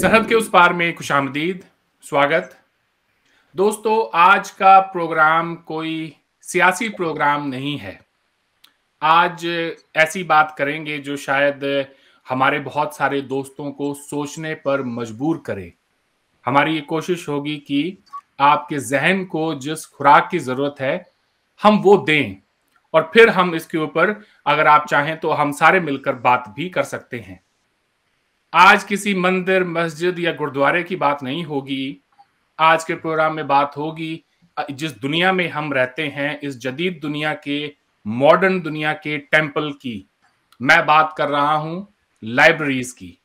सरहद के उस पार में खुश आमदीद स्वागत दोस्तों आज का प्रोग्राम कोई सियासी प्रोग्राम नहीं है आज ऐसी बात करेंगे जो शायद हमारे बहुत सारे दोस्तों को सोचने पर मजबूर करे हमारी ये कोशिश होगी कि आपके जहन को जिस खुराक की ज़रूरत है हम वो दें और फिर हम इसके ऊपर अगर आप चाहें तो हम सारे मिलकर बात भी कर सकते हैं आज किसी मंदिर मस्जिद या गुरुद्वारे की बात नहीं होगी आज के प्रोग्राम में बात होगी जिस दुनिया में हम रहते हैं इस जदीद दुनिया के मॉडर्न दुनिया के टेम्पल की मैं बात कर रहा हूं लाइब्रेरीज की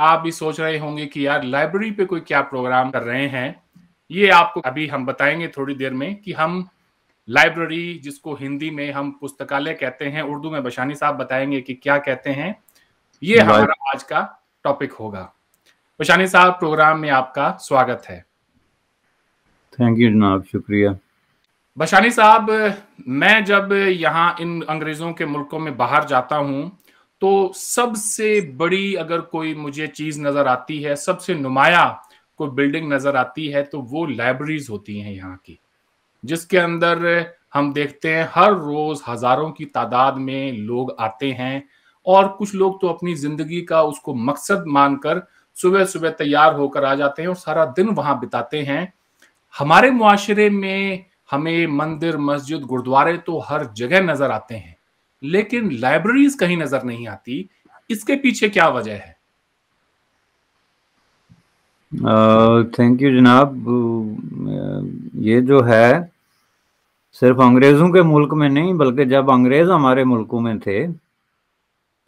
आप भी सोच रहे होंगे कि यार लाइब्रेरी पे कोई क्या प्रोग्राम कर रहे हैं ये आपको अभी हम बताएंगे थोड़ी देर में कि हम लाइब्रेरी जिसको हिंदी में हम पुस्तकालय कहते हैं उर्दू में बशानी साहब बताएंगे कि क्या कहते हैं ये हमारा आज का टॉपिक होगा उशानी साहब प्रोग्राम में आपका स्वागत है थैंक यू जनाब शुक्रिया बशानी साहब मैं जब यहाँ इन अंग्रेज़ों के मुल्कों में बाहर जाता हूँ तो सबसे बड़ी अगर कोई मुझे चीज़ नज़र आती है सबसे नुमाया कोई बिल्डिंग नज़र आती है तो वो लाइब्रेरीज होती हैं यहाँ की जिसके अंदर हम देखते हैं हर रोज़ हज़ारों की तादाद में लोग आते हैं और कुछ लोग तो अपनी जिंदगी का उसको मकसद मानकर सुबह सुबह तैयार होकर आ जाते हैं और सारा दिन वहां बिताते हैं हमारे मुआशरे में हमें मंदिर मस्जिद गुरुद्वारे तो हर जगह नजर आते हैं लेकिन लाइब्रेरीज कहीं नजर नहीं आती इसके पीछे क्या वजह है थैंक यू जनाब ये जो है सिर्फ अंग्रेजों के मुल्क में नहीं बल्कि जब अंग्रेज हमारे मुल्कों में थे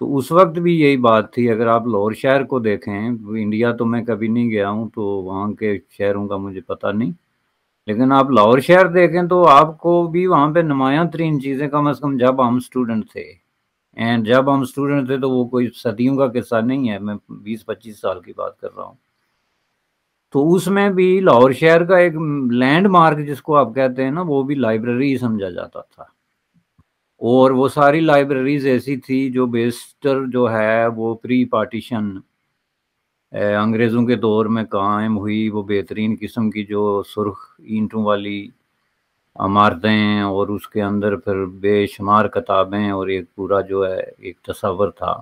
तो उस वक्त भी यही बात थी अगर आप लाहौर शहर को देखें इंडिया तो मैं कभी नहीं गया हूँ तो वहाँ के शहरों का मुझे पता नहीं लेकिन आप लाहौर शहर देखें तो आपको भी वहाँ पे नुमाया तरीन चीज़ें कम अज़ कम जब हम स्टूडेंट थे एंड जब हम स्टूडेंट थे तो वो कोई सदियों का किस्सा नहीं है मैं बीस पच्चीस साल की बात कर रहा हूँ तो उसमें भी लाहौर शहर का एक लैंडमार्क जिसको आप कहते हैं ना वो भी लाइब्रेरी समझा जाता था और वो सारी लाइब्रेरीज ऐसी थी जो बेस्टर जो है वो प्री पार्टीशन अंग्रेज़ों के दौर में कायम हुई वो बेहतरीन किस्म की जो सुर्ख ईंटों वाली इमारतें और उसके अंदर फिर बेशुमार किताबें और एक पूरा जो है एक तस्वर था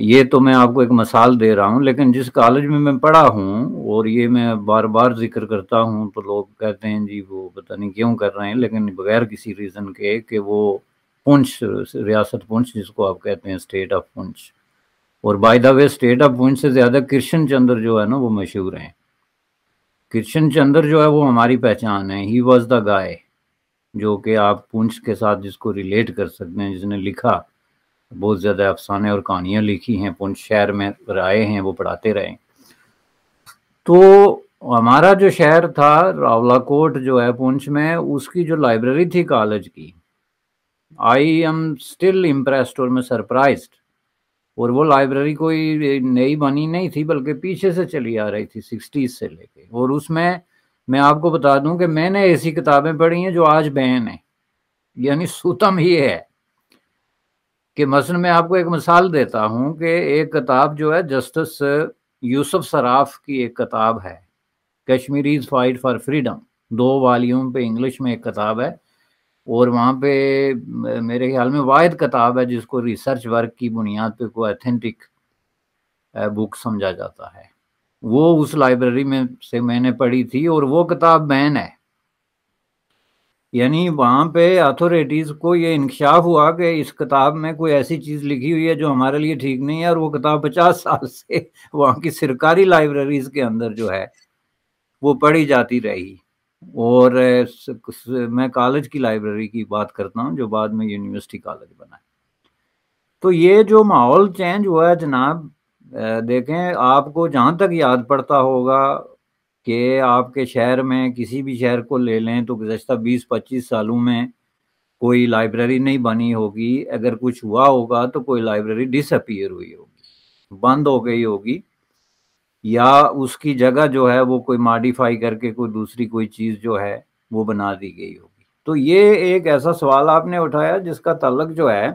ये तो मैं आपको एक मिसाल दे रहा हूँ लेकिन जिस कॉलेज में मैं पढ़ा हूँ और ये मैं बार बार जिक्र करता हूँ तो लोग कहते हैं जी वो पता नहीं क्यों कर रहे हैं लेकिन बगैर किसी रीज़न के कि वो पुंछ रियासत पुंछ जिसको आप कहते हैं स्टेट ऑफ पुंछ और by the way state of Poonch से ज़्यादा कृष्ण चंद्र जो है ना वो मशहूर हैं कृष्ण चंद्र जो है वो हमारी पहचान है ही वॉज द गाय जो कि आप पुंछ के साथ जिसको रिलेट कर सकते हैं जिसने लिखा बहुत ज़्यादा अफसाने और कहानियाँ लिखी हैं पुंछ शहर में आए हैं वो पढ़ाते रहे तो हमारा जो शहर था रावला कोट जो है पुंछ में उसकी जो लाइब्रेरी थी कॉलेज की आई एम स्टिल इम्प्रेस्ड और मैं सरप्राइज और वो लाइब्रेरी कोई नई बनी नहीं थी बल्कि पीछे से चली आ रही थी सिक्सटीज से लेके और उसमें मैं आपको बता दूं कि मैंने ऐसी किताबें पढ़ी हैं जो आज बैन है यानी सूतम ही है कि मसल मैं आपको एक मिसाल देता हूँ कि एक किताब जो है जस्टिस यूसुफ सराफ की एक किताब है कश्मीरीज फाइट फॉर फ्रीडम दो वालीम पे इंग्लिश में एक किताब है और वहाँ पे मेरे ख्याल में वाद किताब है जिसको रिसर्च वर्क की बुनियाद पे कोई अथेंटिक बुक समझा जाता है वो उस लाइब्रेरी में से मैंने पढ़ी थी और वो किताब मैन है यानी वहाँ पे अथॉरिटीज़ को ये इंकशाफ हुआ कि इस किताब में कोई ऐसी चीज़ लिखी हुई है जो हमारे लिए ठीक नहीं है और वो किताब पचास साल से वहाँ की सरकारी लाइब्रेरीज के अंदर जो है वो पढ़ी जाती रही और मैं कॉलेज की लाइब्रेरी की बात करता हूँ जो बाद में यूनिवर्सिटी कॉलेज बना तो ये जो माहौल चेंज हुआ है जनाब देखें आपको जहाँ तक याद पड़ता होगा कि आपके शहर में किसी भी शहर को ले लें तो गुज्त बीस पच्चीस सालों में कोई लाइब्रेरी नहीं बनी होगी अगर कुछ हुआ होगा तो कोई लाइब्रेरी डिसअपियर हुई होगी बंद हो गई होगी या उसकी जगह जो है वो कोई मॉडिफाई करके कोई दूसरी कोई चीज़ जो है वो बना दी गई होगी तो ये एक ऐसा सवाल आपने उठाया जिसका तलक जो है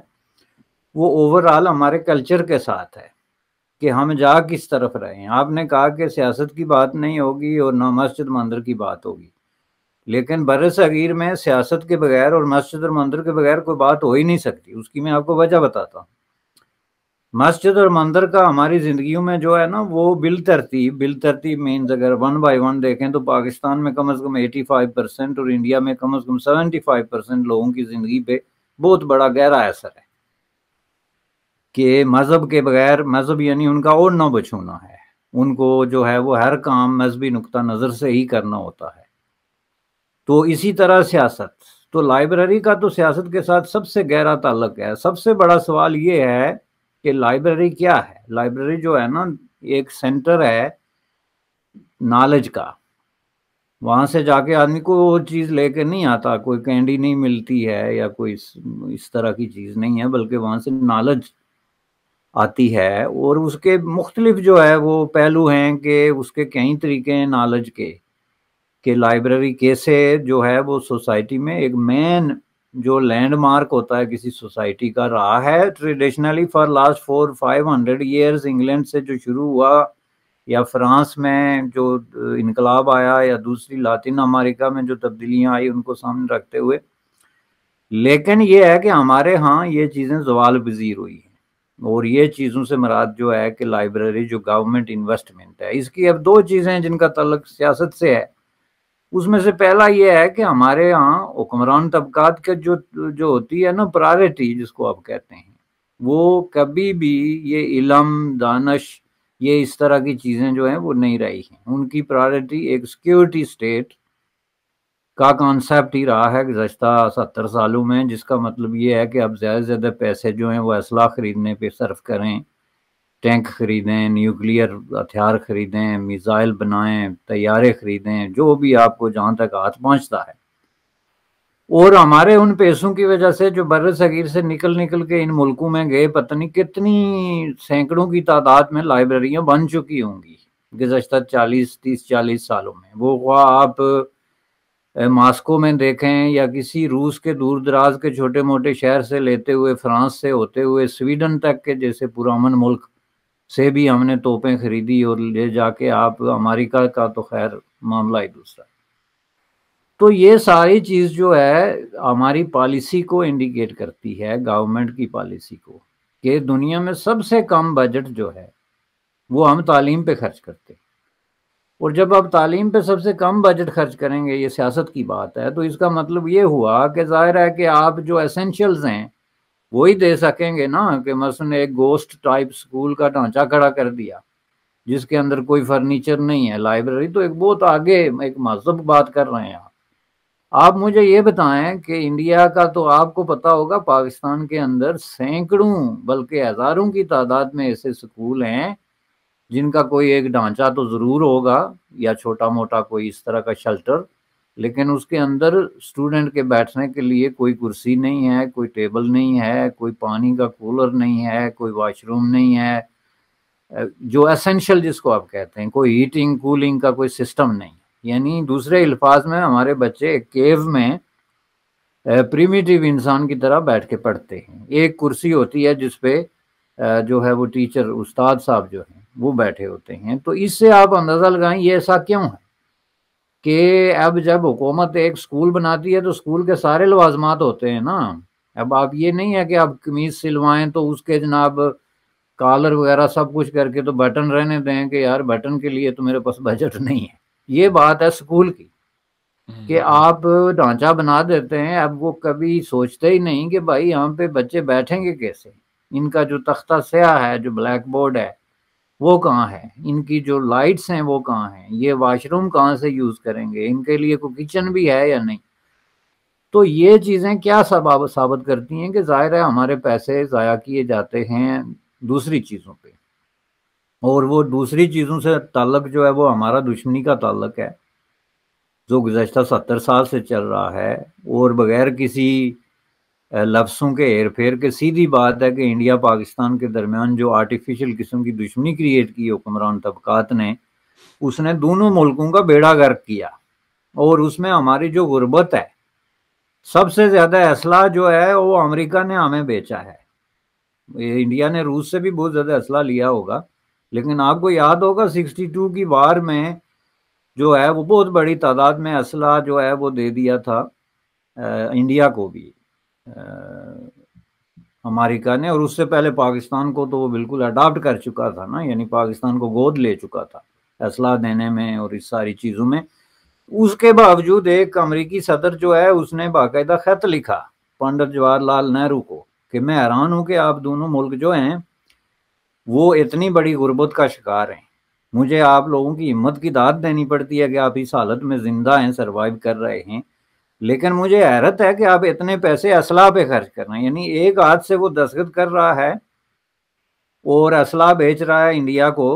वो ओवरऑल हमारे कल्चर के साथ है कि हम जा किस तरफ रहे हैं आपने कहा कि सियासत की बात नहीं होगी और ना मस्जिद मंदिर की बात होगी लेकिन बर सगीर में सियासत के बगैर और मस्जिद और मंदिर के बगैर कोई बात हो ही नहीं सकती उसकी मैं आपको वजह बताता हूँ मस्जिद और मंदिर का हमारी ज़िंदगी में जो है ना वो बिल तरतीब बिल तरतीब मीन्स अगर वन बाई वन देखें तो पाकिस्तान में कम अज़ कम एटी फाइव परसेंट और इंडिया में कम अज़ कम सेवेंटी फाइव परसेंट लोगों की ज़िंदगी पे बहुत बड़ा गहरा असर है कि मज़हब के बगैर मज़हब यानी उनका और ना बछूना है उनको जो है वो हर काम मजहबी नुकता नज़र से ही करना होता है तो इसी तरह सियासत तो लाइब्रेरी का तो सियासत के साथ सबसे गहरा ताल्लुक है सबसे बड़ा सवाल ये है कि लाइब्रेरी क्या है लाइब्रेरी जो है ना एक सेंटर है नॉलेज का वहाँ से जाके आदमी को वो चीज़ लेके नहीं आता कोई कैंडी नहीं मिलती है या कोई इस, इस तरह की चीज़ नहीं है बल्कि वहाँ से नॉलेज आती है और उसके मुख्तलिफ जो है वो पहलू हैं कि उसके कई तरीके हैं नॉलेज के कि लाइब्रेरी कैसे जो है वो सोसाइटी में एक मेन जो लैंडमार्क होता है किसी सोसाइटी का रहा है traditionally for last four five hundred years England से जो शुरू हुआ या फ्रांस में जो इनकलाब आया या दूसरी लातिन अमेरिका में जो तब्दीलियाँ आई उनको सामने रखते हुए लेकिन ये है कि हमारे यहाँ ये चीज़ें जवाल पजीर हुई हैं और ये चीज़ों से मराद जो है कि लाइब्रेरी जो गवर्नमेंट इन्वेस्टमेंट है इसकी अब दो चीज़ें हैं जिनका तलक सियासत से है उसमें से पहला ये है कि हमारे यहाँ हुक्मरान तबकात के जो जो होती है ना प्रायरिटी जिसको आप कहते हैं वो कभी भी ये इलम दानश ये इस तरह की चीज़ें जो हैं वो नहीं रही हैं उनकी प्रायरिटी एक सिक्योरिटी स्टेट का कॉन्सेप्ट ही रहा है गुजशत सत्तर सालों में जिसका मतलब ये है कि अब ज़्यादा से ज़्यादा पैसे जो हैं वो असला ख़रीदने पे सर्फ करें टैंक ख़रीदें न्यूक्लियर हथियार ख़रीदें मिज़ाइल बनाएं तैयारे ख़रीदें जो भी आपको जहाँ तक हाथ पहुँचता है और हमारे उन पैसों की वजह से जो बर सगीर से निकल निकल के इन मुल्कों में गए पता नहीं कितनी सैकड़ों की तादाद में लाइब्रेरियाँ बन चुकी होंगी गुजशत चालीस तीस चालीस सालों में वो आप मास्को में देखें या किसी रूस के दूर दराज के छोटे मोटे शहर से लेते हुए फ्रांस से होते हुए स्वीडन तक के जैसे पुरान मुल्क से भी हमने तोपें खरीदी और ले जाके आप अमेरिका का तो खैर मामला ही दूसरा तो ये सारी चीज़ जो है हमारी पॉलिसी को इंडिकेट करती है गवर्नमेंट की पॉलिसी को कि दुनिया में सबसे कम बजट जो है वो हम तालीम पे खर्च करते हैं और जब आप तालीम पे सबसे कम बजट खर्च करेंगे ये सियासत की बात है तो इसका मतलब ये हुआ कि ज़ाहिर है कि आप जो एसेंशियल हैं वही दे सकेंगे ना कि मसलन एक गोस्ट टाइप स्कूल का ढांचा खड़ा कर दिया जिसके अंदर कोई फर्नीचर नहीं है लाइब्रेरी तो एक बहुत आगे एक मजहब बात कर रहे हैं आप मुझे ये बताएं कि इंडिया का तो आपको पता होगा पाकिस्तान के अंदर सैकड़ों बल्कि हज़ारों की तादाद में ऐसे स्कूल हैं जिनका कोई एक ढांचा तो ज़रूर होगा या छोटा मोटा कोई इस तरह का शेल्टर लेकिन उसके अंदर स्टूडेंट के बैठने के लिए कोई कुर्सी नहीं है कोई टेबल नहीं है कोई पानी का कूलर नहीं है कोई वॉशरूम नहीं है जो एसेंशियल जिसको आप कहते हैं कोई हीटिंग कूलिंग का कोई सिस्टम नहीं यानी दूसरे अल्फाज में हमारे बच्चे केव में प्रीमेटिव इंसान की तरह बैठ के पढ़ते हैं एक कुर्सी होती है जिसपे जो है वो टीचर उस्ताद साहब जो है वो बैठे होते हैं तो इससे आप अंदाज़ा लगाएं ये ऐसा क्यों है कि अब जब हुकूमत एक स्कूल बनाती है तो स्कूल के सारे लवाजमात होते हैं ना अब आप ये नहीं है कि आप कमीज सिलवाएं तो उसके जनाब कॉलर वगैरह सब कुछ करके तो बटन रहने दें कि यार बटन के लिए तो मेरे पास बजट नहीं है ये बात है स्कूल की हम्म, कि हम्म। आप ढांचा बना देते हैं अब वो कभी सोचते ही नहीं कि भाई यहाँ पे बच्चे बैठेंगे कैसे इनका जो तख्ता स्या है जो ब्लैक बोर्ड है वो कहाँ है इनकी जो लाइट्स हैं वो कहाँ हैं ये वॉशरूम कहाँ से यूज़ करेंगे इनके लिए कोई किचन भी है या नहीं तो ये चीज़ें क्या साबित करती हैं कि ज़ाहिर है हमारे पैसे ज़ाया किए जाते हैं दूसरी चीज़ों पे और वो दूसरी चीज़ों से ताल्लक जो है वो हमारा दुश्मनी का ताल्लक है जो गुजशत सत्तर साल से चल रहा है और बगैर किसी लफ्सों के हेरफेर के सीधी बात है कि इंडिया पाकिस्तान के दरमियान जो आर्टिफिशियल किस्म की दुश्मनी क्रिएट की हुक्मरान तबकात ने उसने दोनों मुल्कों का बेड़ा गर्क किया और उसमें हमारी जो गुर्बत है सबसे ज़्यादा असला जो है वो अमेरिका ने हमें बेचा है इंडिया ने रूस से भी बहुत ज़्यादा असला लिया होगा लेकिन आपको याद होगा 62 की वार में जो है वो बहुत बड़ी तादाद में असला जो है वो दे दिया था इंडिया को भी अमेरिका ने और उससे पहले पाकिस्तान को तो वो बिल्कुल अडाप्ट कर चुका था ना यानी पाकिस्तान को गोद ले चुका था असलाह देने में और इस सारी चीज़ों में उसके बावजूद एक अमरीकी सदर जो है उसने बाकायदा खत लिखा पंडित जवाहरलाल नेहरू को कि मैं हैरान हूँ कि आप दोनों मुल्क जो हैं वो इतनी बड़ी गुर्बत का शिकार हैं मुझे आप लोगों की हिम्मत की दाद देनी पड़ती है कि आप इस हालत में ज़िंदा हैं सर्वाइव कर रहे हैं लेकिन मुझे हैरत है कि आप इतने पैसे असलाह पे खर्च कर रहे हैं यानी एक हाथ से वो दस्तखत कर रहा है और असलाह बेच रहा है इंडिया को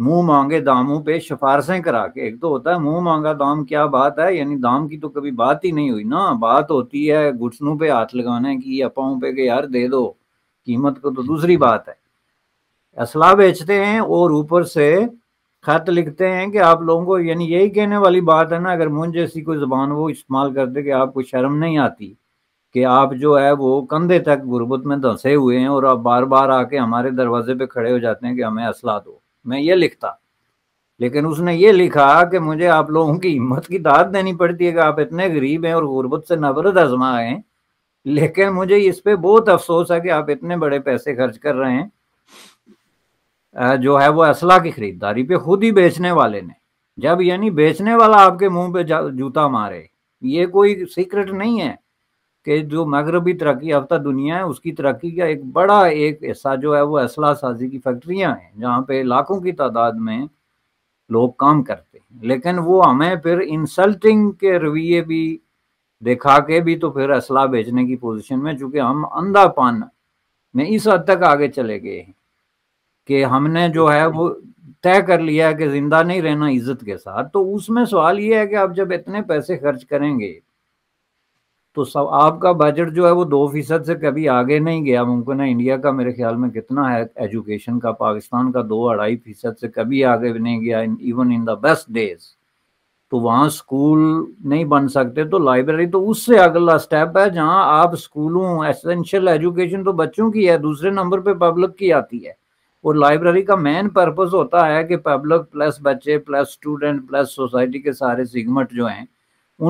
मुंह मांगे दामों पे सिफारसें करा के एक तो होता है मुंह मांगा दाम क्या बात है यानी दाम की तो कभी बात ही नहीं हुई ना बात होती है घुटनों पे हाथ लगाने की या पाओ पे के यार दे दो कीमत को तो दूसरी बात है असलाह बेचते हैं और ऊपर से खत लिखते हैं कि आप लोगों को यानी यही कहने वाली बात है ना अगर मुंह जैसी कोई ज़बान वो इस्तेमाल करते कि आपको शर्म नहीं आती कि आप जो है वो कंधे तक गुरबत में धंसे हुए हैं और आप बार बार आके हमारे दरवाजे पे खड़े हो जाते हैं कि हमें असला दो मैं ये लिखता लेकिन उसने ये लिखा कि मुझे आप लोगों की हिम्मत की दाद देनी पड़ती है कि आप इतने गरीब हैं और गुर्बत से नफरत आजमा हैं लेकिन मुझे इस पर बहुत अफसोस है कि आप इतने बड़े पैसे खर्च कर रहे हैं जो है वो असला की खरीदारी पे खुद ही बेचने वाले ने जब यानी बेचने वाला आपके मुंह पे जूता मारे ये कोई सीक्रेट नहीं है कि जो मगरबी तरक्की याफ्ता दुनिया है उसकी तरक्की का एक बड़ा एक हिस्सा जो है वो असला साजी की फैक्ट्रियां हैं जहाँ पे लाखों की तादाद में लोग काम करते हैं लेकिन वो हमें फिर इंसल्टिंग के रवैये भी दिखा के भी तो फिर असला बेचने की पोजीशन में चूंकि हम अंधापन में इस हद तक आगे चले गए हैं कि हमने जो है वो तय कर लिया है कि जिंदा नहीं रहना इज्जत के साथ तो उसमें सवाल ये है कि आप जब इतने पैसे खर्च करेंगे तो सब आपका बजट जो है वो दो फीसद से कभी आगे नहीं गया मुमकिन है इंडिया का मेरे ख्याल में कितना है एजुकेशन का पाकिस्तान का दो अढ़ाई फीसद से कभी आगे नहीं गया even in the best days तो वहाँ स्कूल नहीं बन सकते तो लाइब्रेरी तो उससे अगला स्टेप है जहाँ आप स्कूलों एसेंशियल एजुकेशन तो बच्चों की है दूसरे नंबर पे पब्लिक की आती है और लाइब्रेरी का मेन पर्पस होता है कि पब्लिक प्लस बच्चे प्लस स्टूडेंट प्लस सोसाइटी के सारे सिगमट जो हैं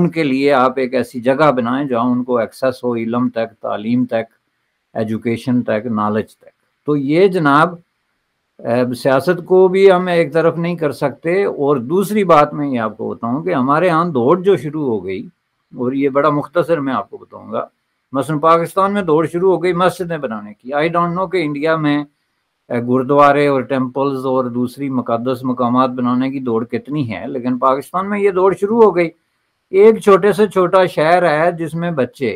उनके लिए आप एक ऐसी जगह बनाएं जहां उनको एक्सेस हो इलम तक तालीम तक एजुकेशन तक नॉलेज तक तो ये जनाब सियासत को भी हम एक तरफ नहीं कर सकते और दूसरी बात मैं ये आपको बताऊं कि हमारे यहाँ दौड़ जो शुरू हो गई और ये बड़ा मुख्तसर मैं आपको बताऊंगा मसलन पाकिस्तान में दौड़ शुरू हो गई मस्जिदें बनाने की आई डोंट नो कि इंडिया में गुरुद्वारे और टेम्पल्स और दूसरी मुकदस मकाम बनाने की दौड़ कितनी है लेकिन पाकिस्तान में ये दौड़ शुरू हो गई एक छोटे से छोटा शहर है जिसमें बच्चे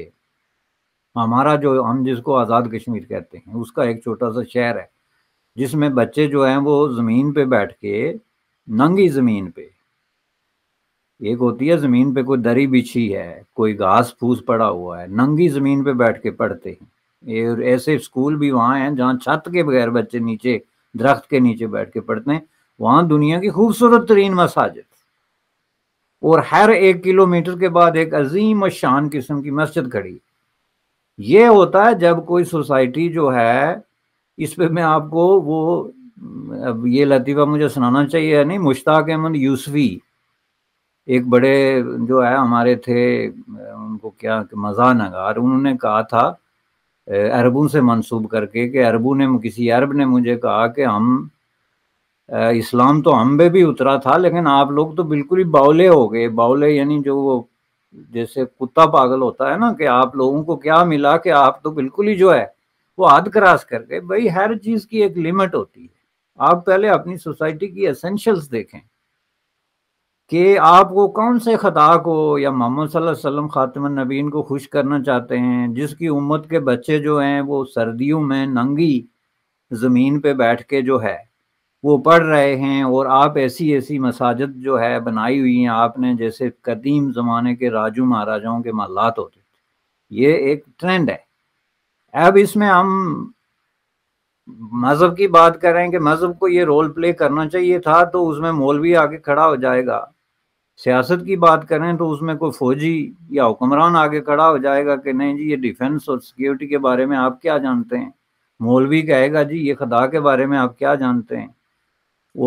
हमारा जो हम जिसको आज़ाद कश्मीर कहते हैं उसका एक छोटा सा शहर है जिसमें बच्चे जो हैं वो ज़मीन पे बैठ के नंगी ज़मीन पे एक होती है ज़मीन पे कोई दरी बिछी है कोई घास फूस पड़ा हुआ है नंगी ज़मीन पे बैठ के पढ़ते हैं और ऐसे स्कूल भी वहाँ हैं जहाँ छत के बगैर बच्चे नीचे दरख्त के नीचे बैठ के पढ़ते हैं वहाँ दुनिया की खूबसूरत तरीन मसाजिद और हर एक किलोमीटर के बाद एक अजीम और शान किस्म की मस्जिद खड़ी ये होता है जब कोई सोसाइटी जो है इस पर मैं आपको वो अब ये लतीफ़ा मुझे सुनाना चाहिए नहीं मुश्ताक अहमद यूसवी एक बड़े जो है हमारे थे उनको क्या मज़ा नगार उन्होंने कहा था अरबों से मंसूब करके कि अरबों ने किसी अरब ने मुझे कहा कि हम इस्लाम तो हम पे भी उतरा था लेकिन आप लोग तो बिल्कुल ही बावले हो गए बावले यानी जो वो जैसे कुत्ता पागल होता है ना कि आप लोगों को क्या मिला कि आप तो बिल्कुल ही जो है वो हद क्रॉस कर गए भाई हर चीज़ की एक लिमिट होती है आप पहले अपनी सोसाइटी की एसेंशियल्स देखें कि आप वो कौन से ख़ता को या मोहम्मद वसल्लम ख़ातम नबीन को खुश करना चाहते हैं जिसकी उम्मत के बच्चे जो हैं वो सर्दियों में नंगी ज़मीन पे बैठ के जो है वो पढ़ रहे हैं और आप ऐसी ऐसी मसाजद जो है बनाई हुई हैं आपने जैसे कदीम ज़माने के राजू महाराजाओं के मालात होते थे ये एक ट्रेंड है अब इसमें हम मज़हब की बात करें कि मज़हब को ये रोल प्ले करना चाहिए था तो उसमें मौलवी आके खड़ा हो जाएगा सियासत की बात करें तो उसमें कोई फौजी या हुक्मरान आगे खड़ा हो जाएगा कि नहीं जी ये डिफेंस और सिक्योरिटी के बारे में आप क्या जानते हैं मौलवी कहेगा जी ये खदा के बारे में आप क्या जानते हैं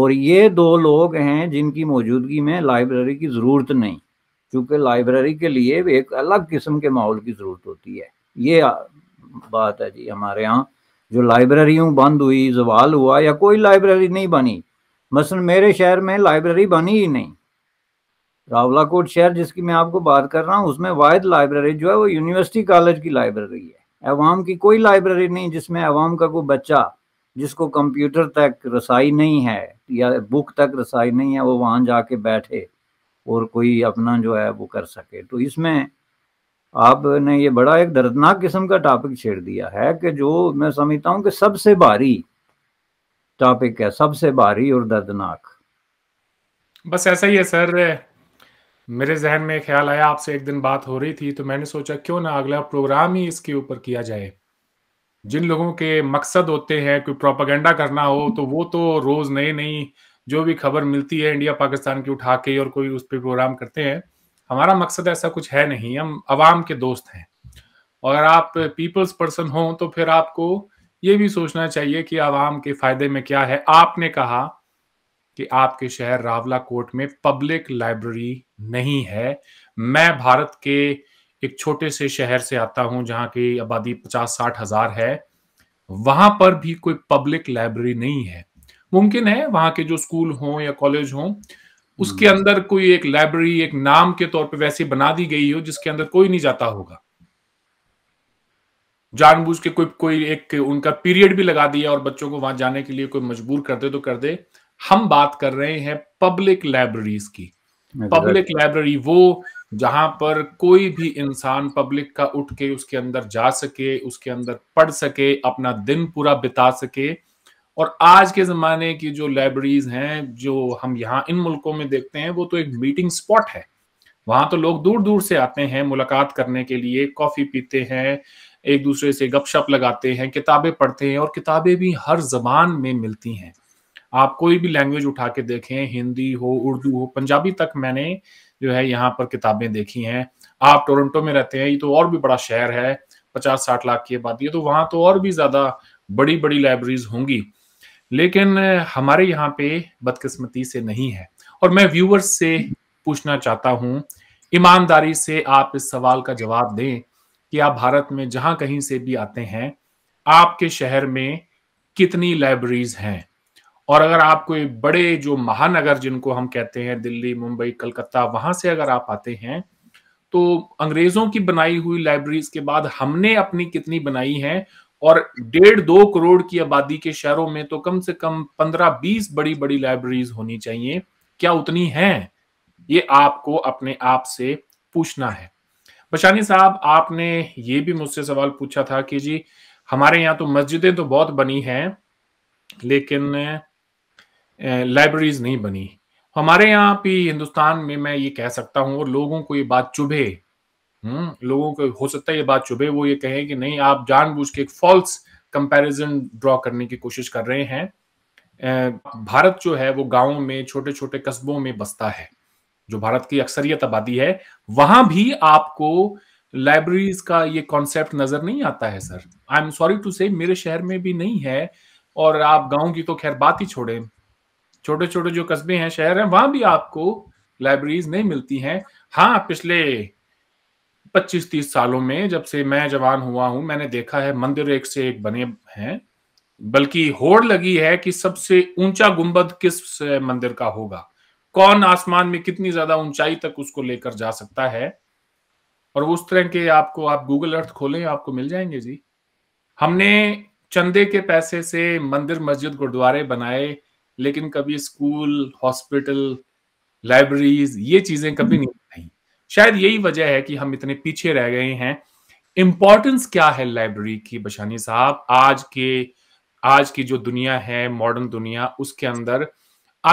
और ये दो लोग हैं जिनकी मौजूदगी में लाइब्रेरी की ज़रूरत नहीं क्योंकि लाइब्रेरी के लिए एक अलग किस्म के माहौल की ज़रूरत होती है ये बात है जी हमारे यहाँ जो लाइब्रेरियों बंद हुई जवाल हुआ या कोई लाइब्रेरी नहीं बनी मसलन मेरे शहर में लाइब्रेरी बनी ही नहीं रावला कोट शहर जिसकी मैं आपको बात कर रहा हूँ उसमें वायद लाइब्रेरी जो है वो यूनिवर्सिटी कॉलेज की लाइब्रेरी है अवाम की कोई लाइब्रेरी नहीं जिसमें अवाम का कोई बच्चा जिसको कंप्यूटर तक रसाई नहीं है या बुक तक रसाई नहीं है वो वहाँ जाके बैठे और कोई अपना जो है वो कर सके तो इसमें आपने ये बड़ा एक दर्दनाक किस्म का टॉपिक छेड़ दिया है कि जो मैं समझता हूँ कि सबसे भारी टॉपिक है सबसे भारी और दर्दनाक बस ऐसा ही है सर मेरे जहन में ख्याल आया आपसे एक दिन बात हो रही थी तो मैंने सोचा क्यों ना अगला प्रोग्राम ही इसके ऊपर किया जाए जिन लोगों के मकसद होते हैं कोई प्रोपागेंडा करना हो तो वो तो रोज नई नई जो भी खबर मिलती है इंडिया पाकिस्तान की उठा के और कोई उस पर प्रोग्राम करते हैं हमारा मकसद ऐसा कुछ है नहीं हम आवाम के दोस्त हैं और अगर आप पीपल्स पर्सन हो तो फिर आपको ये भी सोचना चाहिए कि आवाम के फायदे में क्या है आपने कहा कि आपके शहर रावला कोट में पब्लिक लाइब्रेरी नहीं है मैं भारत के एक छोटे से शहर से आता हूं जहां की आबादी पचास साठ हजार है वहां पर भी कोई पब्लिक लाइब्रेरी नहीं है मुमकिन है वहां के जो स्कूल हो या कॉलेज हो उसके हम्म। अंदर कोई एक लाइब्रेरी एक नाम के तौर पे वैसे बना दी गई हो जिसके अंदर कोई नहीं जाता होगा जानबूझ के कोई कोई एक उनका पीरियड भी लगा दिया और बच्चों को वहां जाने के लिए कोई मजबूर कर दे तो कर दे हम बात कर रहे हैं पब्लिक लाइब्रेरीज की पब्लिक लाइब्रेरी वो जहां पर कोई भी इंसान पब्लिक का उठ के उसके अंदर जा सके उसके अंदर पढ़ सके अपना दिन पूरा बिता सके और आज के जमाने की जो लाइब्रेरीज हैं जो हम यहाँ इन मुल्कों में देखते हैं वो तो एक मीटिंग स्पॉट है वहां तो लोग दूर दूर से आते हैं मुलाकात करने के लिए कॉफी पीते हैं एक दूसरे से गपशप लगाते हैं किताबें पढ़ते हैं और किताबें भी हर जबान में मिलती हैं आप कोई भी लैंग्वेज उठा के देखें हिंदी हो उर्दू हो पंजाबी तक मैंने जो है यहाँ पर किताबें देखी हैं आप टोरंटो में रहते हैं ये तो और भी बड़ा शहर है पचास साठ लाख की आबादी है तो वहाँ तो और भी ज़्यादा बड़ी बड़ी लाइब्रेरीज होंगी लेकिन हमारे यहाँ पे बदकिस्मती से नहीं है और मैं व्यूवर्स से पूछना चाहता हूँ ईमानदारी से आप इस सवाल का जवाब दें कि आप भारत में जहाँ कहीं से भी आते हैं आपके शहर में कितनी लाइब्रेरीज हैं और अगर आप कोई बड़े जो महानगर जिनको हम कहते हैं दिल्ली मुंबई कलकत्ता वहां से अगर आप आते हैं तो अंग्रेजों की बनाई हुई लाइब्रेरीज के बाद हमने अपनी कितनी बनाई है और डेढ़ दो करोड़ की आबादी के शहरों में तो कम से कम पंद्रह बीस बड़ी बड़ी लाइब्रेरीज होनी चाहिए क्या उतनी हैं ये आपको अपने आप से पूछना है बशानी साहब आपने ये भी मुझसे सवाल पूछा था कि जी हमारे यहाँ तो मस्जिदें तो बहुत बनी हैं लेकिन लाइब्रेरीज नहीं बनी हमारे यहाँ भी हिंदुस्तान में मैं ये कह सकता हूँ और लोगों को ये बात चुभे हम्म लोगों को हो सकता है ये बात चुभे वो ये कहें कि नहीं आप जानबूझ के एक फॉल्स कंपैरिजन ड्रॉ करने की कोशिश कर रहे हैं भारत जो है वो गाँव में छोटे छोटे कस्बों में बसता है जो भारत की अक्सरियत आबादी है वहां भी आपको लाइब्रेरीज का ये कॉन्सेप्ट नजर नहीं आता है sir I am sorry to say मेरे शहर में भी नहीं है और आप गांव की तो खैर बात ही छोड़ें छोटे छोटे जो कस्बे हैं शहर हैं वहां भी आपको लाइब्रेरीज नहीं मिलती हैं हाँ पिछले 25-30 सालों में जब से मैं जवान हुआ हूं मैंने देखा है मंदिर एक से एक बने हैं बल्कि होड़ लगी है कि सबसे ऊंचा गुंबद किस मंदिर का होगा कौन आसमान में कितनी ज्यादा ऊंचाई तक उसको लेकर जा सकता है और उस तरह के आपको आप गूगल अर्थ खोलें आपको मिल जाएंगे जी हमने चंदे के पैसे से मंदिर मस्जिद गुरुद्वारे बनाए लेकिन कभी स्कूल हॉस्पिटल लाइब्रेरीज ये चीजें कभी हम्म। नहीं आई शायद यही वजह है कि हम इतने पीछे रह गए हैं इंपॉर्टेंस क्या है लाइब्रेरी की बशानी साहब आज के आज की जो दुनिया है मॉडर्न दुनिया उसके अंदर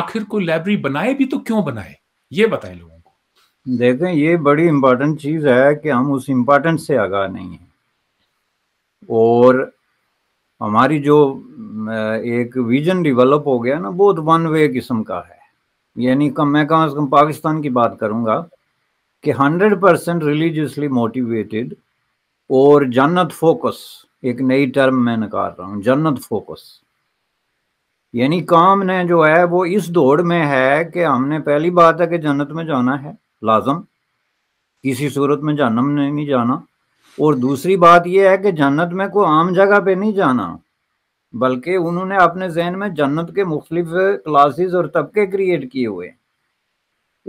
आखिर को लाइब्रेरी बनाए भी तो क्यों बनाए ये बताएं लोगों को देखें ये बड़ी इंपॉर्टेंट चीज है कि हम उस इंपॉर्टेंस से आगाह नहीं है और हमारी जो एक विजन डिवेलप हो गया ना बहुत वन वे किस्म का है यानी कम मैं कम से कम पाकिस्तान की बात करूंगा कि हंड्रेड परसेंट रिलीजियसली मोटिवेटेड और जन्नत फोकस एक नई टर्म मैं निकाल रहा हूँ जन्नत फोकस यानी काम ने जो है वो इस दौड़ में है कि हमने पहली बात है कि जन्नत में जाना है लाजम किसी सूरत में जन्म ने नहीं जाना और दूसरी बात यह है कि जन्नत में कोई आम जगह पे नहीं जाना बल्कि उन्होंने अपने जहन में जन्नत के मुख्तलिफ क्लासेस और तबके क्रिएट किए हुए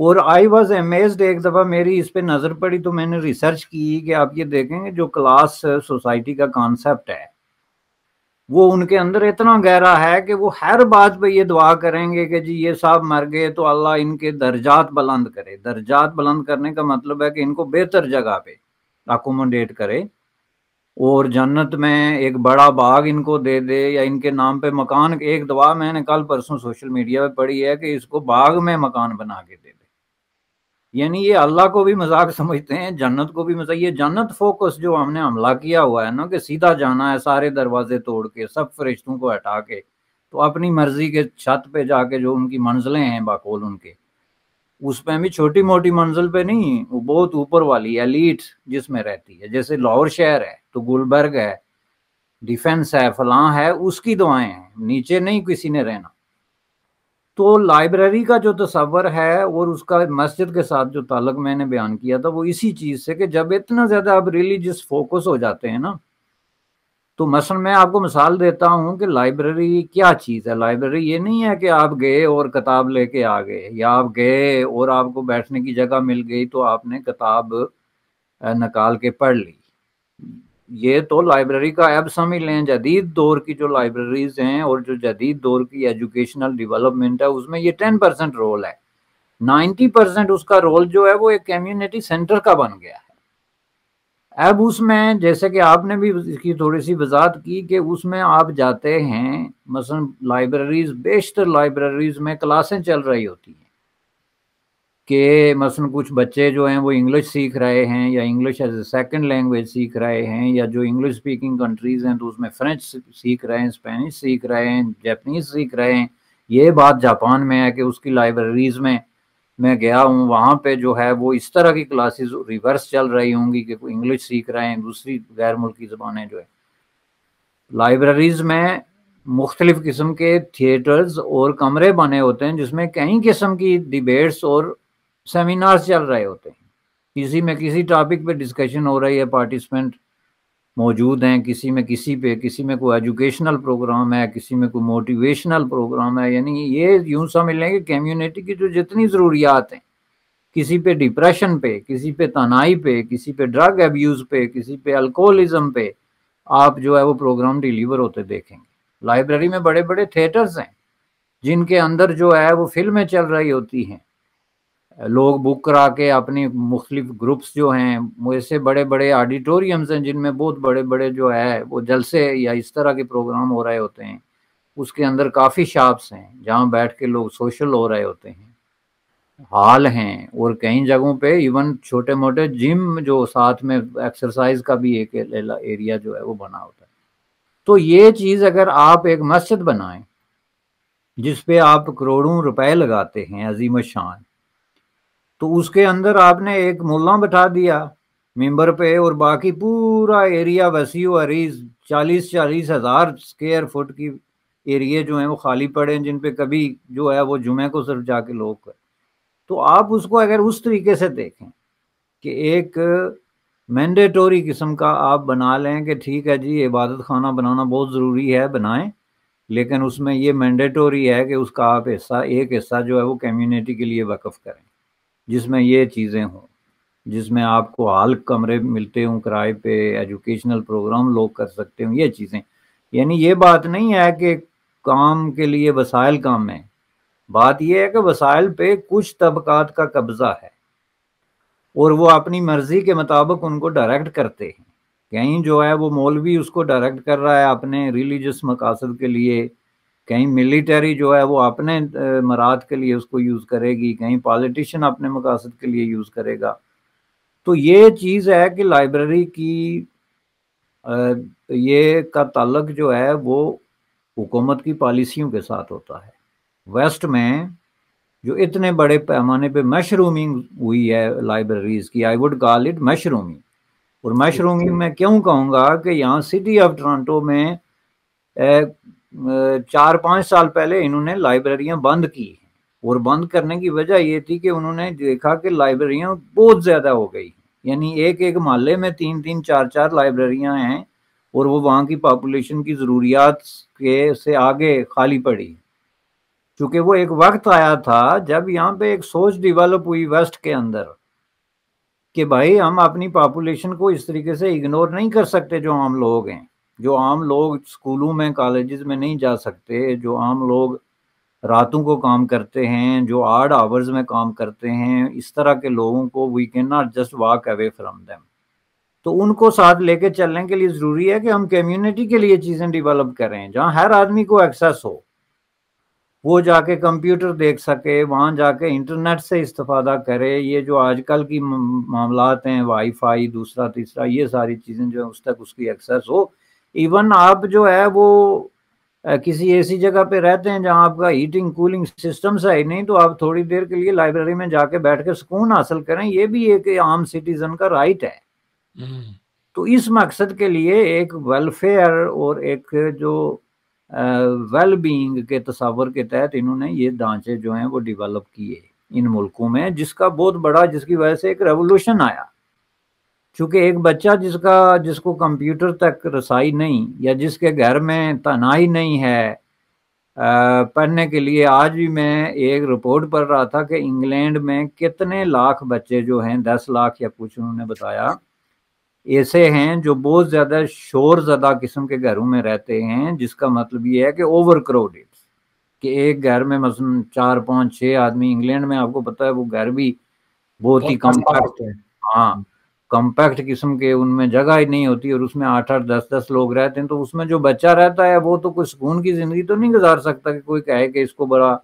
और आई वॉज एमेज एक दफ़ा मेरी इस पर नज़र पड़ी तो मैंने रिसर्च की कि आप ये देखेंगे जो क्लास सोसाइटी का कॉन्सेप्ट है वो उनके अंदर इतना गहरा है कि वो हर बात पे ये दुआ करेंगे कि जी ये साहब मर गए तो अल्लाह इनके दर्जात बुलंद करे दर्जात बुलंद करने का मतलब है कि इनको बेहतर जगह पे अकोमोडेट करे और जन्नत में एक बड़ा बाग इनको दे दे या इनके नाम पे मकान एक दवा मैंने कल परसों सोशल मीडिया पे पढ़ी है कि इसको बाग में मकान बना के दे दे यानी ये अल्लाह को भी मजाक समझते हैं जन्नत को भी मजाक ये जन्नत फोकस जो हमने हमला किया हुआ है ना कि सीधा जाना है सारे दरवाजे तोड़ के सब फरिश्तों को हटा के तो अपनी मर्जी के छत पे जाके जो उनकी मंजिलें हैं बाकोल उनके उसमें भी छोटी मोटी मंजिल पे नहीं वो बहुत ऊपर वाली एलिट जिसमें रहती है जैसे लाहौर शहर है तो गुलबर्ग है डिफेंस है फलां है उसकी दुआएं हैं नीचे नहीं किसी ने रहना तो लाइब्रेरी का जो तस्वर है और उसका मस्जिद के साथ जो ताल्लक मैंने बयान किया था वो इसी चीज़ से कि जब इतना ज़्यादा आप रिलीजियस फोकस हो जाते हैं ना तो मसल मैं आपको मिसाल देता हूँ कि लाइब्रेरी क्या चीज़ है लाइब्रेरी ये नहीं है कि आप गए और किताब लेके आ गए या आप गए और आपको बैठने की जगह मिल गई तो आपने किताब निकाल के पढ़ ली ये तो लाइब्रेरी का ऐप समझ लें जदीद दौर की जो लाइब्रेरीज हैं और जो जदीद दौर की एजुकेशनल डेवलपमेंट है उसमें ये टेन परसेंट रोल है नाइन्टी परसेंट उसका रोल जो है वो एक कम्युनिटी सेंटर का बन गया है अब उसमें जैसे कि आपने भी इसकी थोड़ी सी वजात की कि उसमें आप जाते हैं मसलन लाइब्रेरीज बेशतर लाइब्रेरीज में क्लासें चल रही होती हैं कि मसलन कुछ बच्चे जो हैं वो इंग्लिश सीख रहे हैं या English as a second language सीख रहे हैं या जो इंग्लिश स्पीकिंग कंट्रीज़ हैं तो उसमें फ्रेंच सीख रहे हैं स्पेनिश सीख रहे हैं जैपनीज़ सीख रहे हैं ये बात जापान में है कि उसकी लाइब्रेरीज़ में में गया हूँ वहां पे जो है वो इस तरह की क्लासेस रिवर्स चल रही होंगी कि इंग्लिश सीख रहे हैं दूसरी गैर मुल्की जबान जो है लाइब्रेरीज़ में मुख्तलिफ़ किस्म के थिएटर्स और कमरे बने होते हैं जिसमें कई किस्म की डिबेट्स और सेमिनार्स चल रहे होते हैं किसी में किसी टॉपिक पे डिस्कशन हो रही है पार्टिसिपेंट मौजूद हैं किसी में किसी पे किसी में कोई एजुकेशनल प्रोग्राम है किसी में कोई मोटिवेशनल प्रोग्राम है यानी ये यूं समझ लें कि कम्युनिटी की जो जितनी ज़रूरियात हैं किसी पे डिप्रेशन पे किसी पे तनाई पे किसी पे ड्रग एब्यूज़ पे किसी पे अल्कोहलिज्म पे आप जो है वो प्रोग्राम डिलीवर होते देखेंगे लाइब्रेरी में बड़े बड़े थिएटर्स हैं जिनके अंदर जो है वो फिल्में चल रही होती हैं लोग बुक करा के अपनी मुख्तलिफ ग्रुप्स जो हैं ऐसे बड़े बड़े ऑडिटोरियम्स हैं जिनमें बहुत बड़े बड़े जो है वो जलसे या इस तरह के प्रोग्राम हो रहे होते हैं उसके अंदर काफ़ी शॉप्स हैं जहाँ बैठ के लोग सोशल हो रहे होते हैं हॉल हैं और कई जगहों पे इवन छोटे मोटे जिम जो साथ में एक्सरसाइज का भी एक एरिया जो है वो बना होता है तो ये चीज़ अगर आप एक मस्जिद बनाएं जिस पे आप करोड़ों रुपए लगाते हैं अजीम शान तो उसके अंदर आपने एक मुल्ला बैठा दिया मेंबर पे और बाकी पूरा एरिया वसी अरीज चालीस चालीस हजार स्क्वेयर फुट की एरिए जो हैं वो खाली पड़े हैं जिन पे कभी जो है वो जुमे को सिर्फ जाके लोग कर तो आप उसको अगर उस तरीके से देखें कि एक मैंडेटोरी किस्म का आप बना लें कि ठीक है जी इबादत खाना बनाना बहुत ज़रूरी है बनाएं लेकिन उसमें ये मैंडेटोरी है कि उसका आप हिस्सा एक हिस्सा जो है वो कम्युनिटी के लिए वक्फ करें जिसमें ये चीज़ें हों जिसमें आपको हाल कमरे मिलते हों किराए पे एजुकेशनल प्रोग्राम लोग कर सकते हों ये चीज़ें यानी ये बात नहीं है कि काम के लिए वसायल काम है बात यह है कि वसायल पे कुछ तबकात का कब्जा है और वो अपनी मर्जी के मुताबिक उनको डायरेक्ट करते हैं कहीं जो है वो मौलवी उसको डायरेक्ट कर रहा है अपने रिलीजियस मकासद के लिए कहीं मिलिट्री जो है वो अपने मराद के लिए उसको यूज़ करेगी कहीं पॉलिटिशियन अपने मकासद के लिए यूज़ करेगा तो ये चीज़ है कि लाइब्रेरी की ये का ताल्लक जो है वो हुकूमत की पॉलिसियों के साथ होता है वेस्ट में जो इतने बड़े पैमाने पे मशरूमिंग हुई है लाइब्रेरीज़ की I would call it mushrooming और मशरूमिंग अच्छा। मैं क्यों कहूँगा कि यहाँ सिटी ऑफ टोरंटो में चार पांच साल पहले इन्होंने लाइब्रेरियां बंद की और बंद करने की वजह ये थी कि उन्होंने देखा कि लाइब्रेरियां बहुत ज़्यादा हो गई यानी एक एक मोहल्ले में तीन तीन चार चार लाइब्रेरियां हैं और वो वहां की पॉपुलेशन की ज़रूरियात के से आगे खाली पड़ी क्योंकि वो एक वक्त आया था जब यहाँ पे एक सोच डिवेलप हुई वेस्ट के अंदर कि भाई हम अपनी पॉपुलेशन को इस तरीके से इग्नोर नहीं कर सकते जो हम लोग हैं जो आम लोग स्कूलों में कॉलेजेस में नहीं जा सकते जो आम लोग रातों को काम करते हैं जो आठ आवर्स में काम करते हैं इस तरह के लोगों को we can not just walk away from them तो उनको साथ लेके चलने के लिए ज़रूरी है कि हम कम्युनिटी के लिए चीज़ें डेवलप करें जहाँ हर आदमी को एक्सेस हो वो जाके कंप्यूटर देख सके वहाँ जाके इंटरनेट से इस्तेफादा करे ये जो आजकल की मामलात हैं वाईफाई दूसरा तीसरा ये सारी चीज़ें जो है उस तक उसकी एक्सेस हो इवन आप जो है वो किसी ऐसी जगह पे रहते हैं जहां आपका हीटिंग कूलिंग सिस्टम सही नहीं तो आप थोड़ी देर के लिए लाइब्रेरी में जाके बैठ के सुकून हासिल करें ये भी एक आम सिटीजन का राइट है हम्म। तो इस मकसद के लिए एक वेलफेयर और एक जो वेल बींग के तस्वर के तहत इन्होंने ये ढांचे जो हैं वो डेवलप किए इन मुल्कों में जिसका बहुत बड़ा जिसकी वजह से एक रेवोल्यूशन आया चूँकि एक बच्चा जिसका जिसको कंप्यूटर तक रसाई नहीं या जिसके घर में तनाई नहीं है पढ़ने के लिए आज भी मैं एक रिपोर्ट पढ़ रहा था कि इंग्लैंड में कितने लाख बच्चे जो हैं दस लाख या कुछ उन्होंने बताया ऐसे हैं जो बहुत ज़्यादा शोर ज़दा किस्म के घरों में रहते हैं जिसका मतलब ये है कि ओवर क्राउडेड कि एक घर में मसलन चार पाँच छः आदमी इंग्लैंड में आपको पता है वो घर भी बहुत ही कम है हाँ कॉम्पैक्ट किस्म के उनमें जगह ही नहीं होती और उसमें आठ आठ दस दस लोग रहते हैं तो उसमें जो बच्चा रहता है वो तो कोई सुकून की जिंदगी तो नहीं गुजार सकता कि कोई कहे कि इसको बड़ा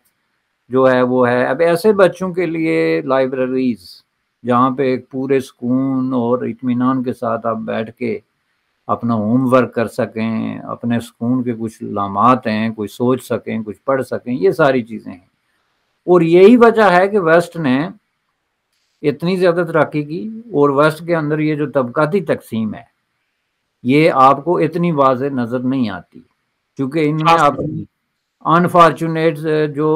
जो है वो है अब ऐसे बच्चों के लिए लाइब्रेरीज जहाँ पे एक पूरे सुकून और इतमान के साथ आप बैठ के अपना होमवर्क कर सकें अपने सुकून के कुछ लामात हैं कुछ सोच सकें कुछ पढ़ सकें ये सारी चीज़ें हैं और यही वजह है कि वेस्ट ने इतनी ज़्यादा तरक्की की और वेस्ट के अंदर ये जो तबकाती तकसीम है ये आपको इतनी वाज नज़र नहीं आती क्योंकि इनमें अपनी अनफॉर्चुनेट जो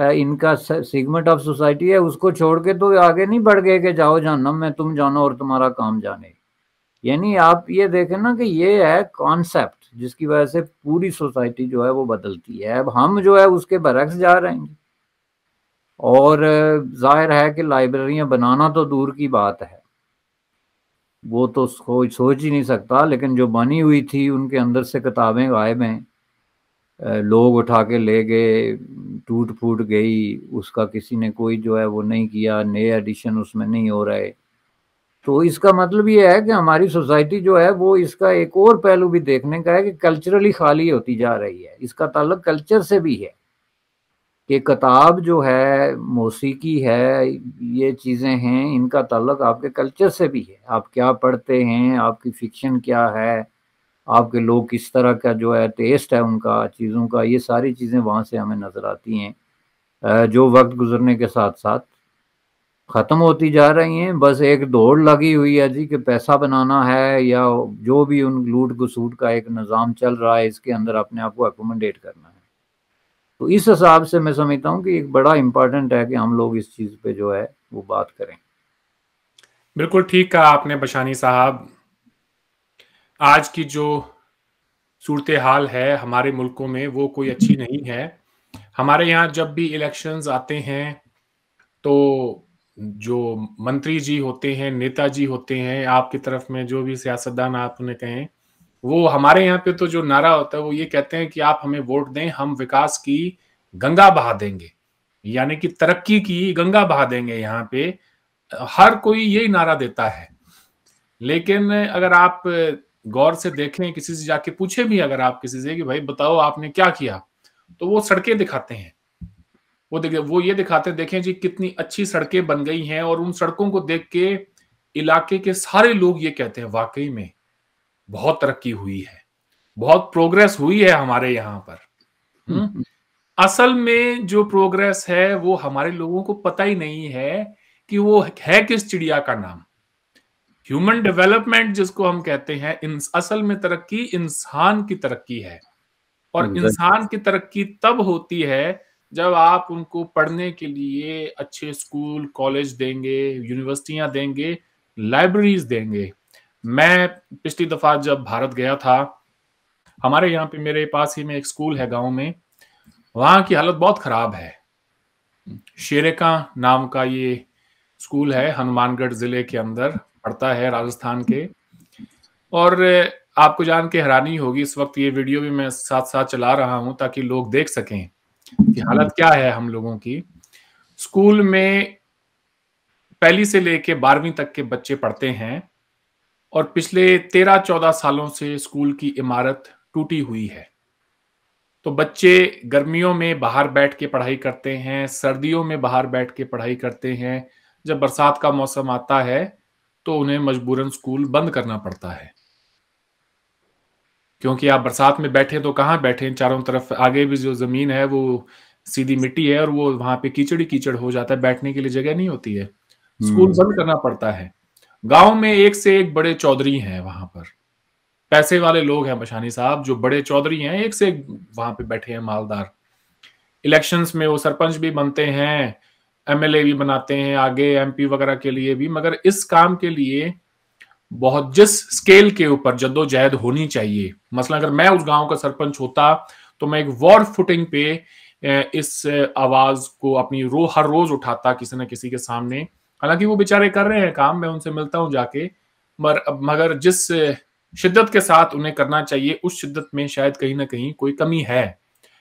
इनका सीगमेंट ऑफ सोसाइटी है उसको छोड़ के तो आगे नहीं बढ़ गए कि जाओ जानम मैं तुम जानो और तुम्हारा काम जाने यानी आप ये देखें ना कि ये है कॉन्सेप्ट जिसकी वजह से पूरी सोसाइटी जो है वो बदलती है अब हम जो है उसके बरक्स जा रहे हैं और जाहिर है कि लाइब्रेरियाँ बनाना तो दूर की बात है वो तो सोच सोच ही नहीं सकता लेकिन जो बनी हुई थी उनके अंदर से किताबें गायब हैं लोग उठा के ले गए टूट फूट गई उसका किसी ने कोई जो है वो नहीं किया नए एडिशन उसमें नहीं हो रहे तो इसका मतलब ये है कि हमारी सोसाइटी जो है वो इसका एक और पहलू भी देखने का है कि कल्चरली खाली होती जा रही है इसका ताल्लुक कल्चर से भी है कि किताब जो है मौसीकी है ये चीज़ें हैं इनका ताल्लुक आपके कल्चर से भी है आप क्या पढ़ते हैं आपकी फिक्शन क्या है आपके लोग किस तरह का जो है टेस्ट है उनका चीज़ों का ये सारी चीज़ें वहाँ से हमें नज़र आती हैं जो वक्त गुजरने के साथ साथ ख़त्म होती जा रही हैं बस एक दौड़ लगी हुई है जी कि पैसा बनाना है या जो भी उन लूट घसूट का एक निज़ाम चल रहा है इसके अंदर अपने आप को एकोमोडेट करना है तो इस हिसाब से मैं समझता हूँ कि एक बड़ा इम्पोर्टेंट है कि हम लोग इस चीज़ पे जो है वो बात करें बिल्कुल ठीक कहा आपने बशानी साहब आज की जो सूरत हाल है हमारे मुल्कों में वो कोई अच्छी नहीं है हमारे यहाँ जब भी इलेक्शंस आते हैं तो जो मंत्री जी होते हैं नेता जी होते हैं आपकी तरफ में जो भी सियासतदान आपने कहें वो हमारे यहाँ पे तो जो नारा होता है वो ये कहते हैं कि आप हमें वोट दें हम विकास की गंगा बहा देंगे यानी कि तरक्की की गंगा बहा देंगे यहाँ पे हर कोई यही नारा देता है लेकिन अगर आप गौर से देखें किसी से जाके पूछे भी अगर आप किसी से कि भाई बताओ आपने क्या किया तो वो सड़कें दिखाते हैं वो देखे वो ये दिखाते हैं देखें जी कितनी अच्छी सड़कें बन गई हैं और उन सड़कों को देख के इलाके के सारे लोग ये कहते हैं वाकई में बहुत तरक्की हुई है बहुत प्रोग्रेस हुई है हमारे यहाँ पर हम्म। हम्म। असल में जो प्रोग्रेस है वो हमारे लोगों को पता ही नहीं है कि वो है किस चिड़िया का नाम ह्यूमन डेवलपमेंट जिसको हम कहते हैं इन असल में तरक्की इंसान की तरक्की है और हम्म, इंसान की तरक्की तब होती है जब आप उनको पढ़ने के लिए अच्छे स्कूल कॉलेज देंगे यूनिवर्सिटियां देंगे लाइब्रेरीज देंगे मैं पिछली दफा जब भारत गया था हमारे यहाँ पे मेरे पास ही में एक स्कूल है गांव में वहाँ की हालत बहुत खराब है शेरेका नाम का ये स्कूल है हनुमानगढ़ जिले के अंदर पड़ता है राजस्थान के और आपको जान के हैरानी होगी इस वक्त ये वीडियो भी मैं साथ साथ चला रहा हूं ताकि लोग देख सकें कि हालत क्या है हम लोगों की स्कूल में पहली से लेके बारहवीं तक के बच्चे पढ़ते हैं और पिछले तेरह चौदह सालों से स्कूल की इमारत टूटी हुई है तो बच्चे गर्मियों में बाहर बैठ के पढ़ाई करते हैं सर्दियों में बाहर बैठ के पढ़ाई करते हैं जब बरसात का मौसम आता है तो उन्हें मजबूरन स्कूल बंद करना पड़ता है क्योंकि आप बरसात में बैठे तो कहाँ बैठे चारों तरफ आगे भी जो ज़मीन है वो सीधी मिट्टी है और वो वहां पे कीचड़ ही कीचड़ हो जाता है बैठने के लिए जगह नहीं होती है हम्म। स्कूल बंद करना पड़ता है गांव में एक से एक बड़े चौधरी हैं वहां पर पैसे वाले लोग हैं बशानी साहब जो बड़े चौधरी हैं एक से एक वहां पे बैठे हैं मालदार इलेक्शंस में वो सरपंच भी बनते हैं एमएलए भी बनाते हैं आगे एमपी वगैरह के लिए भी मगर इस काम के लिए बहुत जिस स्केल के ऊपर जद्दोजहद होनी चाहिए मसला अगर मैं उस गांव का सरपंच होता तो मैं एक वॉर फुटिंग पे इस आवाज को अपनी रो हर रोज उठाता किसी न किसी के सामने हालांकि वो बेचारे कर रहे हैं काम मैं उनसे मिलता हूँ जाके मगर मगर जिस शिद्दत के साथ उन्हें करना चाहिए उस शिद्दत में शायद कहीं ना कहीं कोई कमी है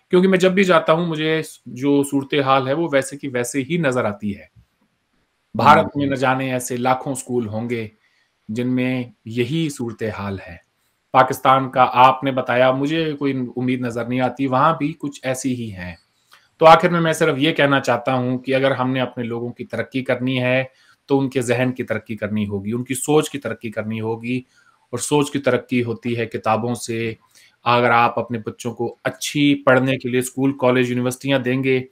क्योंकि मैं जब भी जाता हूँ मुझे जो सूरत हाल है वो वैसे की वैसे ही नजर आती है भारत में न हम्म। जाने ऐसे लाखों स्कूल होंगे जिनमें यही सूरत हाल है पाकिस्तान का आपने बताया मुझे कोई उम्मीद नजर नहीं आती वहां भी कुछ ऐसी ही है तो आखिर में मैं सिर्फ ये कहना चाहता हूं कि अगर हमने अपने लोगों की तरक्की करनी है तो उनके जहन की तरक्की करनी होगी उनकी सोच की तरक्की करनी होगी और सोच की तरक्की होती है किताबों से अगर आप अपने बच्चों को अच्छी पढ़ने के लिए स्कूल कॉलेज यूनिवर्सिटियां देंगे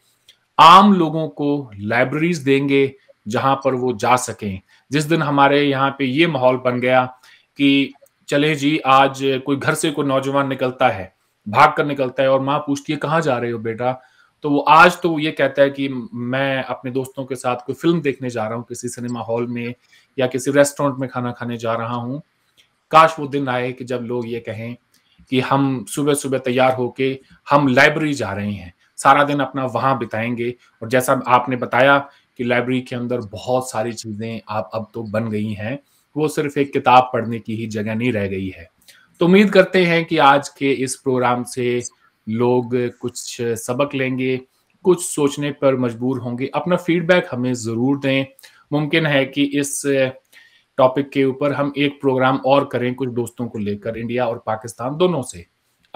आम लोगों को लाइब्रेरीज देंगे जहां पर वो जा सकें जिस दिन हमारे यहाँ पे ये माहौल बन गया कि चले जी आज कोई घर से कोई नौजवान निकलता है भाग कर निकलता है और माँ पूछती है कहाँ जा रहे हो बेटा तो वो आज तो ये कहता है कि मैं अपने दोस्तों के साथ कोई फिल्म देखने जा रहा हूँ किसी सिनेमा हॉल में या किसी रेस्टोरेंट में खाना खाने जा रहा हूँ काश वो दिन आए कि जब लोग ये कहें कि हम सुबह सुबह तैयार होके हम लाइब्रेरी जा रहे हैं सारा दिन अपना वहाँ बिताएंगे और जैसा आपने बताया कि लाइब्रेरी के अंदर बहुत सारी चीज़ें आप अब तो बन गई हैं वो सिर्फ एक किताब पढ़ने की ही जगह नहीं रह गई है तो उम्मीद करते हैं कि आज के इस प्रोग्राम से लोग कुछ सबक लेंगे कुछ सोचने पर मजबूर होंगे अपना फीडबैक हमें ज़रूर दें मुमकिन है कि इस टॉपिक के ऊपर हम एक प्रोग्राम और करें कुछ दोस्तों को लेकर इंडिया और पाकिस्तान दोनों से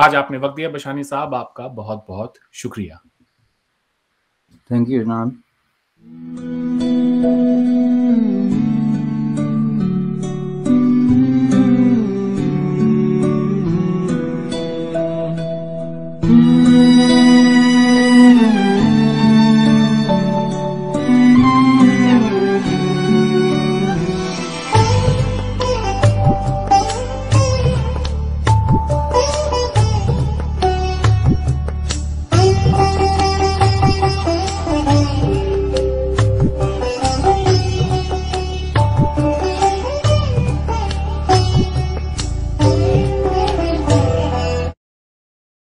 आज आपने वक्त दिया बशानी साहब आपका बहुत बहुत शुक्रिया थैंक यू नाम